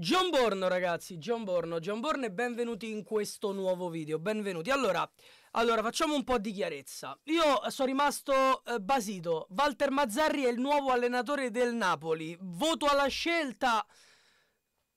John Borno ragazzi, John Borno, John Borno e benvenuti in questo nuovo video, benvenuti. Allora, allora facciamo un po' di chiarezza. Io sono rimasto eh, basito, Walter Mazzarri è il nuovo allenatore del Napoli, voto alla scelta,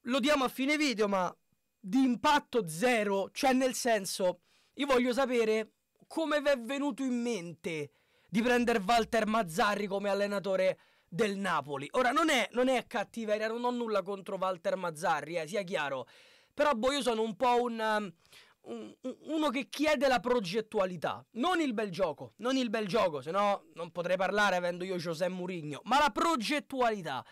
lo diamo a fine video ma di impatto zero, cioè nel senso, io voglio sapere come vi è venuto in mente di prendere Walter Mazzarri come allenatore del Napoli. Ora non è, non è cattiveria, non ho nulla contro Walter Mazzarri, eh, sia chiaro. Però boh, io sono un po' un, um, un, uno che chiede la progettualità, non il bel gioco, non il bel gioco, sennò non potrei parlare avendo io José Mourinho, ma la progettualità.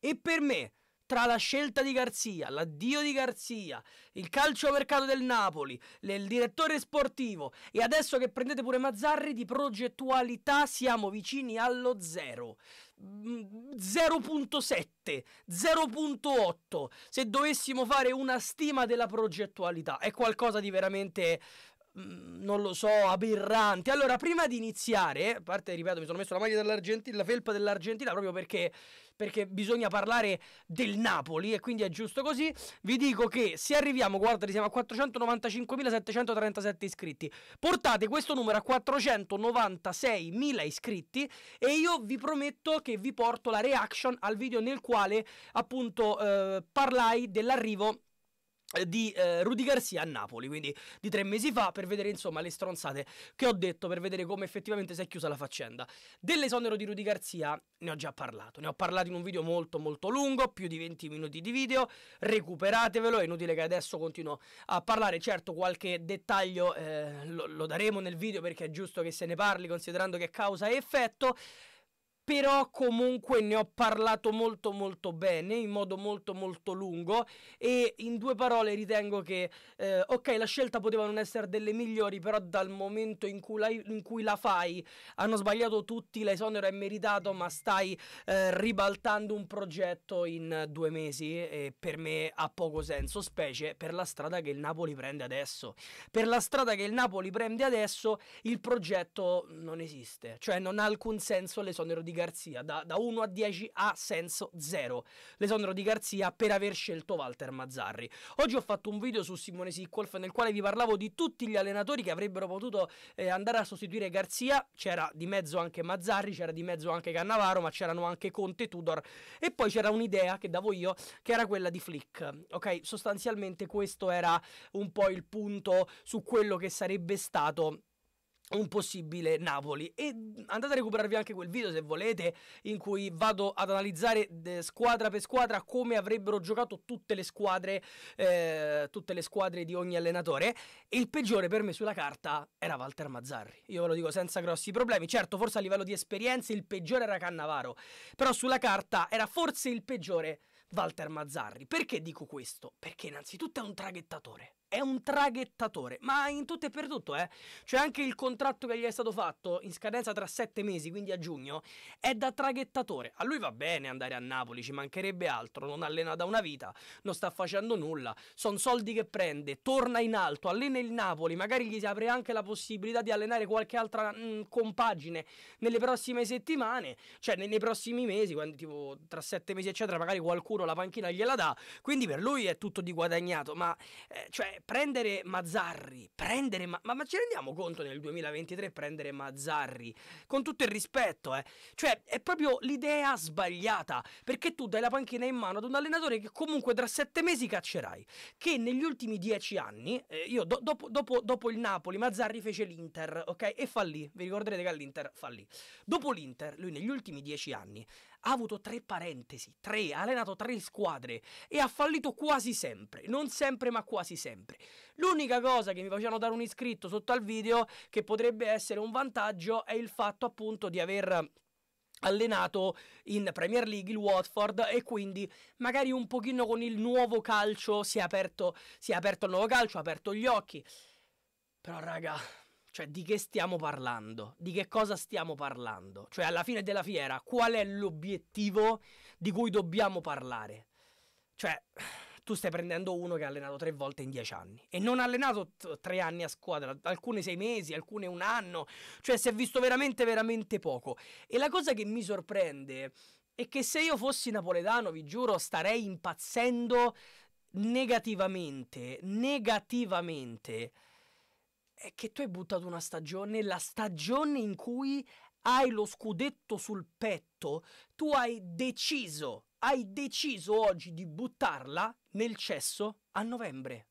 E per me tra la scelta di Garzia, l'addio di Garzia, il calcio mercato del Napoli, il direttore sportivo e adesso che prendete pure Mazzarri di progettualità siamo vicini allo zero. 0.7, mm, 0.8, se dovessimo fare una stima della progettualità, è qualcosa di veramente Mm, non lo so, aberrante. Allora, prima di iniziare, a parte, ripeto, mi sono messo la maglia dell'Argentina, la felpa dell'Argentina proprio perché, perché bisogna parlare del Napoli e quindi è giusto così. Vi dico che se arriviamo, guardate, siamo a 495.737 iscritti. Portate questo numero a 496.000 iscritti e io vi prometto che vi porto la reaction al video nel quale appunto eh, parlai dell'arrivo eh, di eh, Rudy Garcia a Napoli, quindi di tre mesi fa, per vedere insomma le stronzate che ho detto, per vedere come effettivamente si è chiusa la faccenda. Dell'esonero di Rudy Garcia ne ho già parlato, ne ho parlato in un video molto molto lungo, più di 20 minuti di video, recuperatevelo, è inutile che adesso continuo a parlare, certo qualche dettaglio eh, lo, lo daremo nel video perché è giusto che se ne parli considerando che causa e effetto però comunque ne ho parlato molto molto bene, in modo molto molto lungo e in due parole ritengo che, eh, ok, la scelta poteva non essere delle migliori, però dal momento in cui la, in cui la fai hanno sbagliato tutti, l'esonero è meritato, ma stai eh, ribaltando un progetto in due mesi e per me ha poco senso, specie per la strada che il Napoli prende adesso. Per la strada che il Napoli prende adesso il progetto non esiste, cioè non ha alcun senso l'esonero di Garzia, da, da 1 a 10 ha senso 0. L'esonero di Garzia per aver scelto Walter Mazzarri. Oggi ho fatto un video su Simone Siccolf nel quale vi parlavo di tutti gli allenatori che avrebbero potuto eh, andare a sostituire Garzia. C'era di mezzo anche Mazzarri, c'era di mezzo anche Cannavaro, ma c'erano anche Conte, Tudor. E poi c'era un'idea che davo io, che era quella di Flick. Ok, sostanzialmente questo era un po' il punto su quello che sarebbe stato un possibile Napoli e andate a recuperarvi anche quel video se volete in cui vado ad analizzare squadra per squadra come avrebbero giocato tutte le squadre eh, tutte le squadre di ogni allenatore e il peggiore per me sulla carta era Walter Mazzarri io ve lo dico senza grossi problemi certo forse a livello di esperienze il peggiore era Cannavaro però sulla carta era forse il peggiore Walter Mazzarri perché dico questo? perché innanzitutto è un traghettatore è un traghettatore, ma in tutto e per tutto, eh. Cioè anche il contratto che gli è stato fatto in scadenza tra sette mesi, quindi a giugno, è da traghettatore. A lui va bene andare a Napoli, ci mancherebbe altro, non allena da una vita, non sta facendo nulla, sono soldi che prende, torna in alto, allena il Napoli, magari gli si apre anche la possibilità di allenare qualche altra mh, mm, compagine nelle prossime settimane, cioè nei, nei prossimi mesi, quando, tipo tra sette mesi eccetera, magari qualcuno la panchina gliela dà, quindi per lui è tutto di guadagnato, ma eh, cioè prendere Mazzarri, prendere ma-, ma, ma, ci rendiamo conto nel 2023 prendere Mazzarri? Con tutto il rispetto, eh. Cioè, è proprio l'idea sbagliata, perché tu dai la panchina in mano ad un allenatore che comunque tra sette mesi caccerai, che negli ultimi dieci anni, eh, io do- dopo, dopo, dopo, il Napoli, Mazzarri fece l'Inter, ok? E fallì, vi ricorderete che all'Inter fallì. Dopo l'Inter, lui negli ultimi dieci anni ha avuto tre parentesi, tre, ha allenato tre squadre e ha fallito quasi sempre, non sempre ma quasi sempre. L'unica cosa che mi facevano dare un iscritto sotto al video che potrebbe essere un vantaggio è il fatto appunto di aver allenato in Premier League il Watford e quindi magari un pochino con il nuovo calcio si è aperto, si è aperto il nuovo calcio, ha aperto gli occhi. Però raga, cioè, di che stiamo parlando? Di che cosa stiamo parlando? Cioè, alla fine della fiera, qual è l'obiettivo di cui dobbiamo parlare? Cioè, tu stai prendendo uno che ha allenato tre volte in dieci anni e non ha allenato t- tre anni a squadra, alcune sei mesi, alcune un anno, cioè si è visto veramente, veramente poco. E la cosa che mi sorprende è che se io fossi napoletano, vi giuro, starei impazzendo negativamente, negativamente è che tu hai buttato una stagione, la stagione in cui hai lo scudetto sul petto, tu hai deciso, hai deciso oggi di buttarla nel cesso a novembre.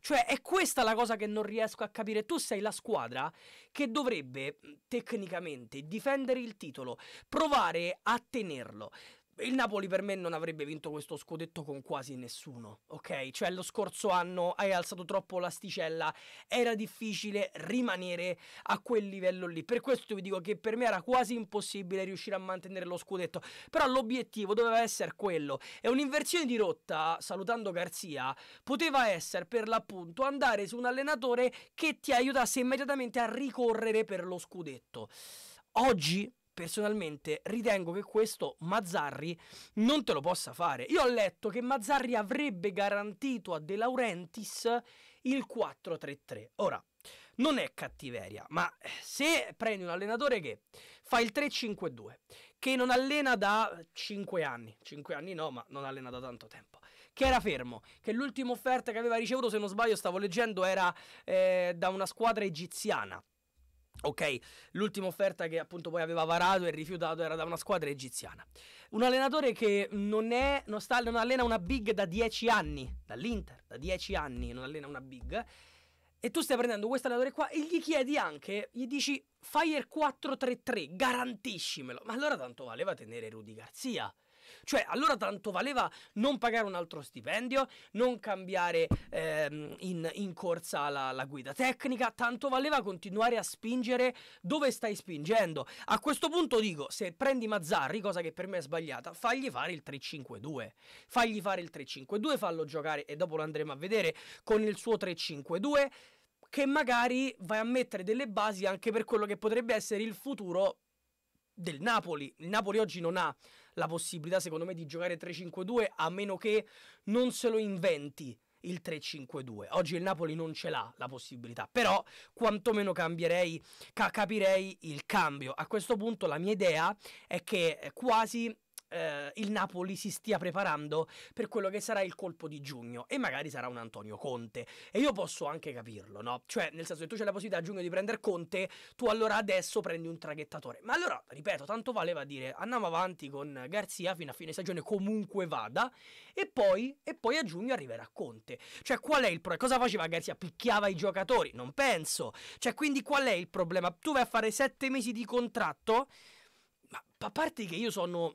Cioè è questa la cosa che non riesco a capire. Tu sei la squadra che dovrebbe tecnicamente difendere il titolo, provare a tenerlo il Napoli per me non avrebbe vinto questo scudetto con quasi nessuno, ok? Cioè lo scorso anno hai alzato troppo l'asticella, era difficile rimanere a quel livello lì. Per questo vi dico che per me era quasi impossibile riuscire a mantenere lo scudetto, però l'obiettivo doveva essere quello. E un'inversione di rotta, salutando Garzia, poteva essere per l'appunto andare su un allenatore che ti aiutasse immediatamente a ricorrere per lo scudetto. Oggi personalmente ritengo che questo Mazzarri non te lo possa fare. Io ho letto che Mazzarri avrebbe garantito a De Laurentiis il 4-3-3. Ora, non è cattiveria, ma se prendi un allenatore che fa il 3-5-2, che non allena da 5 anni, 5 anni no, ma non allena da tanto tempo, che era fermo, che l'ultima offerta che aveva ricevuto, se non sbaglio stavo leggendo, era eh, da una squadra egiziana, Ok, l'ultima offerta che appunto poi aveva varato e rifiutato era da una squadra egiziana. Un allenatore che non, è, non, sta, non allena una big da 10 anni, dall'Inter, da 10 anni non allena una big. E tu stai prendendo questo allenatore qua e gli chiedi anche, gli dici Fire 4-3-3, garantiscimelo. Ma allora tanto valeva tenere Rudy Garzia. Cioè, allora tanto valeva non pagare un altro stipendio, non cambiare ehm, in, in, corsa la, la guida tecnica, tanto valeva continuare a spingere dove stai spingendo. A questo punto dico, se prendi Mazzarri, cosa che per me è sbagliata, fagli fare il 3-5-2. Fagli fare il 3-5-2, fallo giocare e dopo lo andremo a vedere con il suo 3-5-2 che magari vai a mettere delle basi anche per quello che potrebbe essere il futuro del Napoli. Il Napoli oggi non ha la possibilità, secondo me, di giocare 3-5-2 a meno che non se lo inventi il 3-5-2. Oggi il Napoli non ce l'ha la possibilità, però quantomeno cambierei, ca capirei il cambio. A questo punto la mia idea è che eh, quasi eh, il Napoli si stia preparando per quello che sarà il colpo di giugno e magari sarà un Antonio Conte. E io posso anche capirlo, no? Cioè, nel senso se tu c'è la possibilità a giugno di prendere Conte, tu allora adesso prendi un traghettatore. Ma allora, ripeto, tanto valeva dire andiamo avanti con Garzia fino a fine stagione comunque vada e poi, e poi a giugno arriverà Conte. Cioè, qual è il problema? Cosa faceva Garzia? Picchiava i giocatori? Non penso. Cioè, quindi qual è il problema? Tu vai a fare sette mesi di contratto? Ma a parte che io sono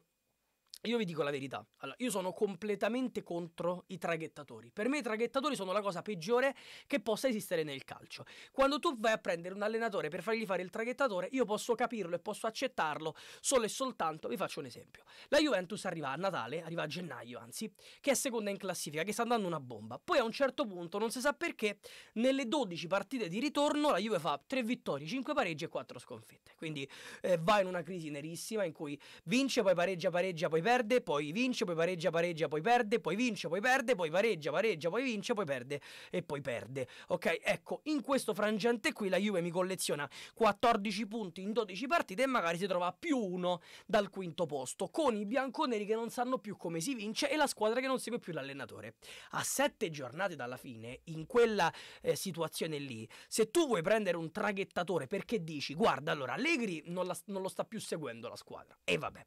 io vi dico la verità, allora, io sono completamente contro i traghettatori. Per me i traghettatori sono la cosa peggiore che possa esistere nel calcio. Quando tu vai a prendere un allenatore per fargli fare il traghettatore, io posso capirlo e posso accettarlo solo e soltanto, vi faccio un esempio. La Juventus arriva a Natale, arriva a gennaio anzi, che è seconda in classifica, che sta andando una bomba. Poi a un certo punto, non si sa perché, nelle 12 partite di ritorno la Juve fa 3 vittorie, 5 pareggi e 4 sconfitte. Quindi eh, va in una crisi nerissima in cui vince, poi pareggia, pareggia, poi perde perde, poi vince, poi pareggia, pareggia, poi perde, poi vince, poi perde, poi pareggia, pareggia, poi vince, poi perde e poi perde. Ok, ecco, in questo frangente qui la Juve mi colleziona 14 punti in 12 partite e magari si trova più uno dal quinto posto, con i bianconeri che non sanno più come si vince e la squadra che non segue più l'allenatore. A sette giornate dalla fine, in quella eh, situazione lì, se tu vuoi prendere un traghettatore perché dici guarda allora Allegri non, la, non lo sta più seguendo la squadra, e vabbè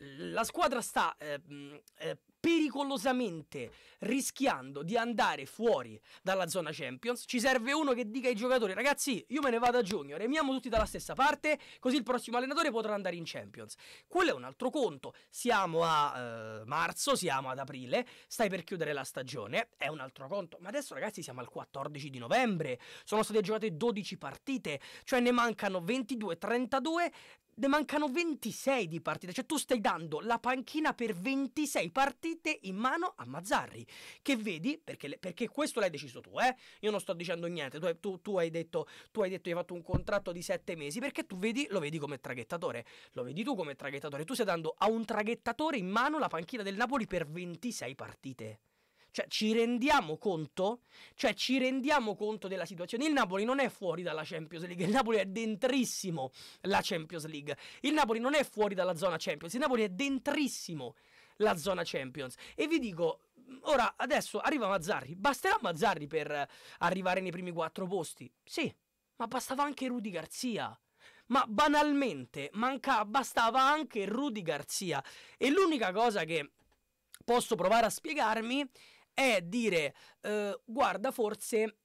la squadra sta eh, mm, eh, pericolosamente rischiando di andare fuori dalla zona Champions. Ci serve uno che dica ai giocatori: ragazzi, io me ne vado a giugno, remiamo tutti dalla stessa parte, così il prossimo allenatore potrà andare in Champions. Quello è un altro conto. Siamo a eh, marzo, siamo ad aprile, stai per chiudere la stagione, è un altro conto. Ma adesso, ragazzi, siamo al 14 di novembre, sono state giocate 12 partite, cioè ne mancano 22, 32 ne mancano 26 di partite, cioè tu stai dando la panchina per 26 partite in mano a Mazzarri, che vedi, perché, perché questo l'hai deciso tu, eh? io non sto dicendo niente, tu, tu, tu, hai detto, tu hai detto hai fatto un contratto di 7 mesi, perché tu vedi, lo vedi come traghettatore, lo vedi tu come traghettatore, tu stai dando a un traghettatore in mano la panchina del Napoli per 26 partite. Cioè, ci rendiamo conto? Cioè, ci rendiamo conto della situazione. Il Napoli non è fuori dalla Champions League, il Napoli è dentrissimo la Champions League. Il Napoli non è fuori dalla zona Champions, il Napoli è dentrissimo la zona Champions. E vi dico, ora adesso arriva Mazzarri, basterà Mazzarri per arrivare nei primi quattro posti? Sì, ma bastava anche Rudy Garzia. Ma banalmente manca, bastava anche Rudy Garzia. E l'unica cosa che posso provare a spiegarmi è dire eh, guarda forse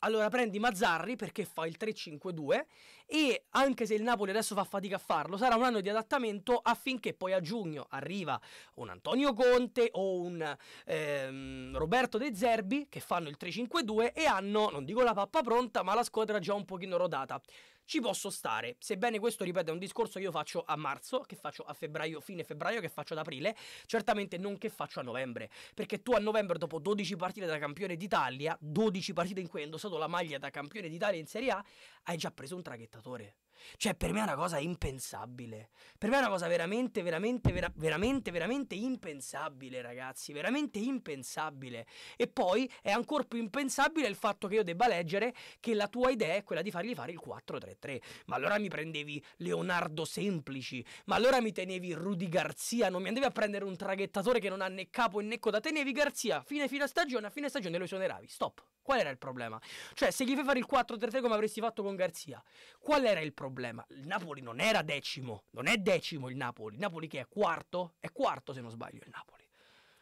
allora prendi Mazzarri perché fa il 352 e anche se il Napoli adesso fa fatica a farlo, sarà un anno di adattamento affinché poi a giugno arriva un Antonio Conte o un ehm, Roberto De Zerbi che fanno il 3-5-2 e hanno, non dico la pappa pronta, ma la squadra già un pochino rodata. Ci posso stare, sebbene questo, ripeto, è un discorso che io faccio a marzo, che faccio a febbraio, fine febbraio, che faccio ad aprile, certamente non che faccio a novembre, perché tu a novembre dopo 12 partite da campione d'Italia, 12 partite in cui hai indossato la maglia da campione d'Italia in Serie A, hai già preso un traghetto spettatore. Cioè, per me è una cosa impensabile. Per me è una cosa veramente, veramente, vera, veramente, veramente impensabile, ragazzi. Veramente impensabile. E poi è ancora più impensabile il fatto che io debba leggere che la tua idea è quella di fargli fare il 4-3-3. Ma allora mi prendevi Leonardo Semplici. Ma allora mi tenevi Rudy Garzia. Non mi andavi a prendere un traghettatore che non ha né capo né coda. Tenevi Garzia. Fine, fine stagione. A fine stagione lo esoneravi. Stop. Qual era il problema? Cioè, se gli fai fare il 4-3-3 come avresti fatto con Garzia, qual era il problema? Il Napoli non era decimo, non è decimo il Napoli. Il Napoli che è quarto? È quarto se non sbaglio il Napoli.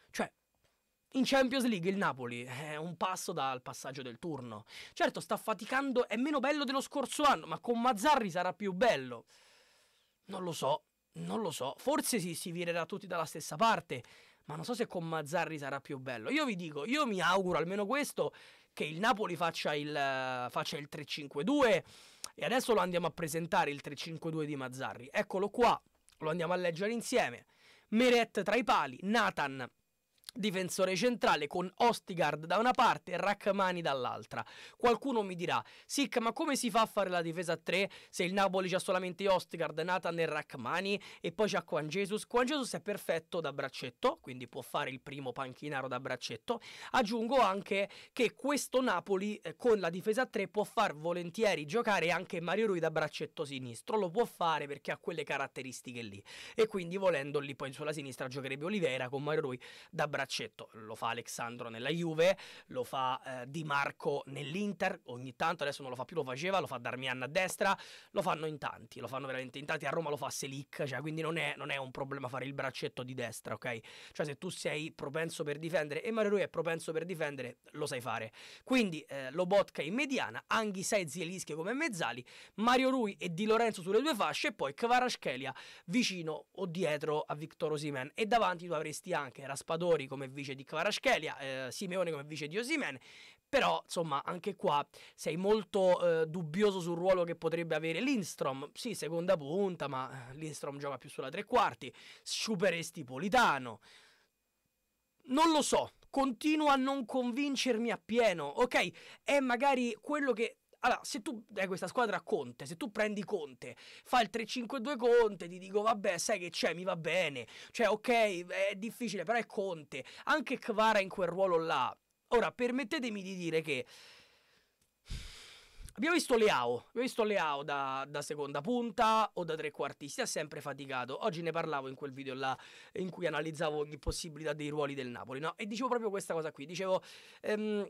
Cioè, in Champions League il Napoli è un passo dal passaggio del turno. Certo, sta faticando, è meno bello dello scorso anno, ma con Mazzarri sarà più bello. Non lo so, non lo so. Forse si, si virerà tutti dalla stessa parte, ma non so se con Mazzarri sarà più bello. Io vi dico, io mi auguro almeno questo, che il Napoli faccia il, faccia il 3-5-2 e adesso lo andiamo a presentare il 3-5-2 di Mazzarri. Eccolo qua, lo andiamo a leggere insieme. Meret tra i pali, Nathan difensore centrale con Ostigard da una parte e Rachmani dall'altra. Qualcuno mi dirà, Sic, ma come si fa a fare la difesa a 3 se il Napoli c'ha solamente Ostigard, Nathan e Rachmani e poi c'ha Juan Jesus? Juan Jesus è perfetto da braccetto, quindi può fare il primo panchinaro da braccetto. Aggiungo anche che questo Napoli eh, con la difesa a 3 può far volentieri giocare anche Mario Rui da braccetto sinistro, lo può fare perché ha quelle caratteristiche lì e quindi volendo lì poi sulla sinistra giocherebbe Oliveira con Mario Rui da braccetto calcetto, lo fa Alexandro nella Juve, lo fa eh, Di Marco nell'Inter, ogni tanto adesso non lo fa più, lo faceva, lo fa Darmian a destra, lo fanno in tanti, lo fanno veramente in tanti, a Roma lo fa Selic, cioè, quindi non è, non è, un problema fare il braccetto di destra, ok? Cioè se tu sei propenso per difendere e Mario Rui è propenso per difendere, lo sai fare. Quindi eh, Lobotka in mediana, Anghisa sei Zielischi come mezzali, Mario Rui e Di Lorenzo sulle due fasce e poi Kvarashkelia vicino o dietro a Victor Osimen e davanti tu avresti anche Raspadori come vice di Kvaratskhelia, eh, Simeone come vice di Osimen, però insomma anche qua sei molto eh, dubbioso sul ruolo che potrebbe avere Lindstrom, sì seconda punta ma eh, Lindstrom gioca più sulla tre quarti, sciuperesti Politano, non lo so, continua a non convincermi appieno, ok? È magari quello che allora, se tu dai eh, questa squadra a Conte, se tu prendi Conte, fa il 3-5-2 Conte, ti dico vabbè, sai che c'è, mi va bene. Cioè, ok, è difficile, però è Conte. Anche Kvara in quel ruolo là. Ora, permettetemi di dire che Abbiamo visto Leao, abbiamo visto Leao da, da, seconda punta o da trequartista, ha sempre faticato. Oggi ne parlavo in quel video là in cui analizzavo ogni possibilità dei ruoli del Napoli, no? E dicevo proprio questa cosa qui, dicevo... Ehm,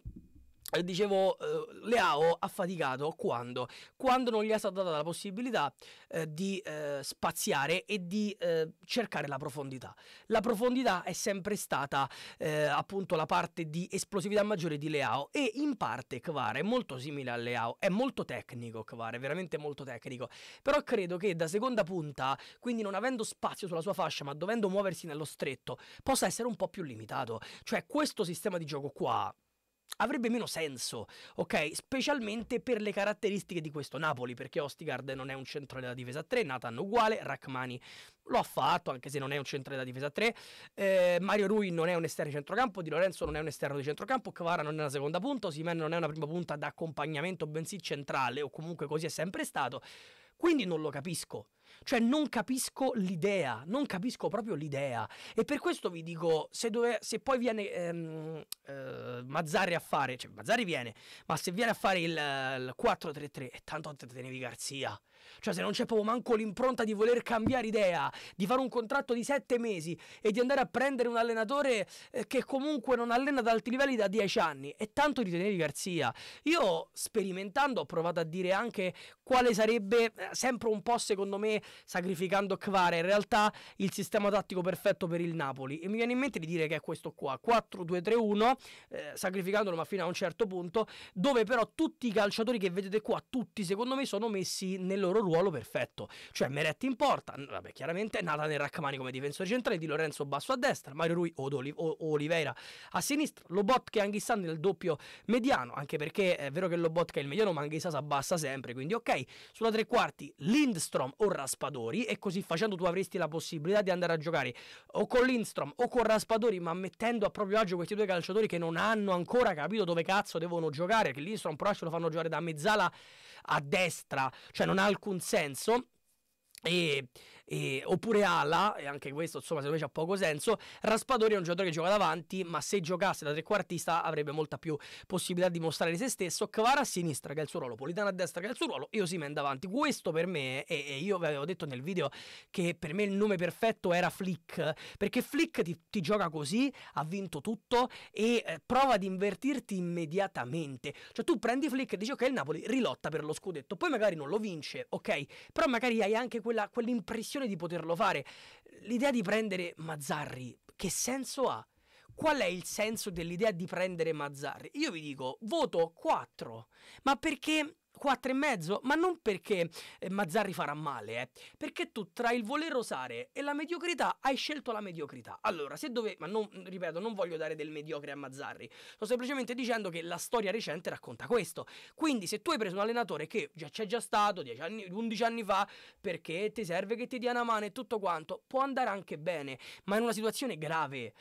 eh, dicevo, eh, Leao ha faticato quando? quando? non gli è stata data la possibilità eh, di eh, spaziare e di eh, cercare la profondità. La profondità è sempre stata eh, appunto la parte di esplosività maggiore di Leao e in parte Kvar è molto simile a Leao, è molto tecnico Kvar, è veramente molto tecnico, però credo che da seconda punta, quindi non avendo spazio sulla sua fascia ma dovendo muoversi nello stretto, possa essere un po' più limitato. Cioè questo sistema di gioco qua avrebbe meno senso, ok? Specialmente per le caratteristiche di questo Napoli, perché Ostigard non è un centro della difesa 3, Nathan uguale, Rachmani lo ha fatto, anche se non è un centro della difesa 3, eh, Mario Rui non è un esterno di centrocampo, Di Lorenzo non è un esterno di centrocampo, Cavara non è una seconda punta, Simen non è una prima punta d'accompagnamento, bensì centrale, o comunque così è sempre stato, quindi non lo capisco. Cioè non capisco l'idea, non capisco proprio l'idea. E per questo vi dico, se, dove, se poi viene ehm, eh, Mazzari a fare, cioè Mazzari viene, ma se viene a fare il, il 4-3-3, e tanto te tenevi Garzia. Cioè, se non c'è proprio manco l'impronta di voler cambiare idea, di fare un contratto di sette mesi e di andare a prendere un allenatore eh, che comunque non allena ad alti livelli da dieci anni, e tanto di tenere Garzia. Io sperimentando ho provato a dire anche quale sarebbe, eh, sempre un po' secondo me, sacrificando Kvara, in realtà il sistema tattico perfetto per il Napoli. E mi viene in mente di dire che è questo qua, 4-2-3-1, eh, sacrificandolo ma fino a un certo punto, dove però tutti i calciatori che vedete qua, tutti secondo me sono messi nel loro loro ruolo perfetto. Cioè Meretti in porta, vabbè chiaramente Nathan e Raccamani come difensore centrale, Di Lorenzo basso a destra, Mario Rui o, o Oliveira a sinistra, Lobotka e Anghissà nel doppio mediano, anche perché è vero che Lobotka è il mediano ma Anghissà si abbassa sempre, quindi ok, sulla tre quarti Lindstrom o Raspadori e così facendo tu avresti la possibilità di andare a giocare o con Lindstrom o con Raspadori ma mettendo a proprio agio questi due calciatori che non hanno ancora capito dove cazzo devono giocare, che Lindstrom però ce lo fanno giocare da mezzala a destra, cioè non ha alcun alcun senso e, e, oppure ala, e anche questo insomma secondo me ha poco senso, Raspadori è un giocatore che gioca davanti, ma se giocasse da trequartista avrebbe molta più possibilità di mostrare se stesso, Kvara a sinistra che è il suo ruolo, Politano a destra che è il suo ruolo e Osimen davanti. Questo per me, e, e io vi avevo detto nel video che per me il nome perfetto era Flick, perché Flick ti, ti gioca così, ha vinto tutto e eh, prova ad invertirti immediatamente. Cioè tu prendi Flick e dici ok il Napoli rilotta per lo scudetto, poi magari non lo vince, ok, però magari hai anche quella quella, quell'impressione di poterlo fare. L'idea di prendere Mazzarri, che senso ha? Qual è il senso dell'idea di prendere Mazzarri? Io vi dico, voto 4, ma perché 4 e mezzo, ma non perché eh, Mazzarri farà male, eh. perché tu tra il voler osare e la mediocrità hai scelto la mediocrità. Allora, se dove, ma non, ripeto, non voglio dare del mediocre a Mazzarri, sto semplicemente dicendo che la storia recente racconta questo. Quindi, se tu hai preso un allenatore che già c'è già stato 10 anni, 11 anni fa, perché ti serve che ti dia una mano e tutto quanto, può andare anche bene, ma in una situazione grave.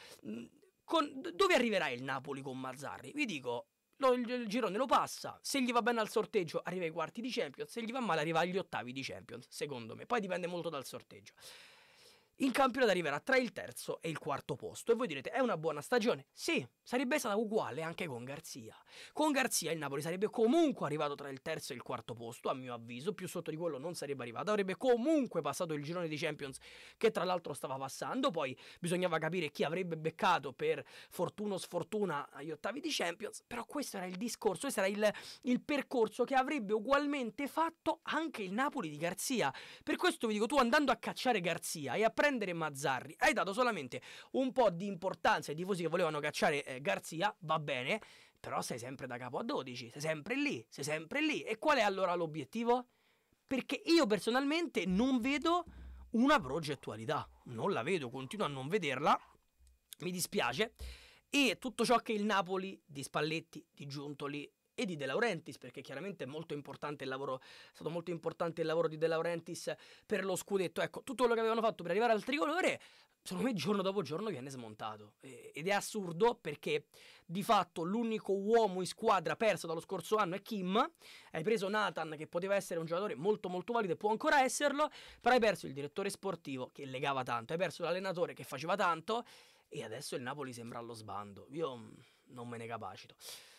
Con, dove arriverà il Napoli con Mazzarri? Vi dico, lo, il girone lo passa, se gli va bene al sorteggio arriva ai quarti di Champions, se gli va male arriva agli ottavi di Champions, secondo me. Poi dipende molto dal sorteggio. In campionato arriverà tra il terzo e il quarto posto. E voi direte, è una buona stagione? Sì, sarebbe stata uguale anche con Garzia. Con Garzia il Napoli sarebbe comunque arrivato tra il terzo e il quarto posto, a mio avviso. Più sotto di quello non sarebbe arrivato. Avrebbe comunque passato il girone di Champions, che tra l'altro stava passando. Poi bisognava capire chi avrebbe beccato per fortuna o sfortuna agli ottavi di Champions. Però questo era il discorso, questo era il, il percorso che avrebbe ugualmente fatto anche il Napoli di Garzia. Per questo vi dico, tu andando a cacciare Garzia e a prendere prendere Mazzarri, hai dato solamente un po' di importanza ai tifosi che volevano cacciare eh, Garzia, va bene, però sei sempre da capo a 12, sei sempre lì, sei sempre lì. E qual è allora l'obiettivo? Perché io personalmente non vedo una progettualità, non la vedo, continuo a non vederla, mi dispiace. E tutto ciò che il Napoli di Spalletti, di Giuntoli, e di De Laurentiis, perché chiaramente è molto importante il lavoro, è stato molto importante il lavoro di De Laurentiis per lo scudetto. Ecco, tutto quello che avevano fatto per arrivare al tricolore, secondo me giorno dopo giorno viene smontato. Ed è assurdo perché di fatto l'unico uomo in squadra perso dallo scorso anno è Kim. Hai preso Nathan, che poteva essere un giocatore molto molto valido e può ancora esserlo, però hai perso il direttore sportivo che legava tanto, hai perso l'allenatore che faceva tanto e adesso il Napoli sembra allo sbando. Io mm, non me ne capacito.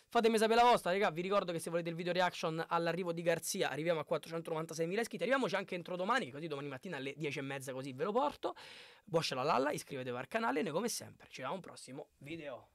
Fatemi sapere la vostra, raga. Vi ricordo che se volete il video reaction all'arrivo di Garzia, arriviamo a 496.000 iscritti. Arriviamoci anche entro domani, così domani mattina alle 10.30 così ve lo porto. Boscia la lalla, iscrivetevi al canale. e Noi come sempre ci vediamo a prossimo video.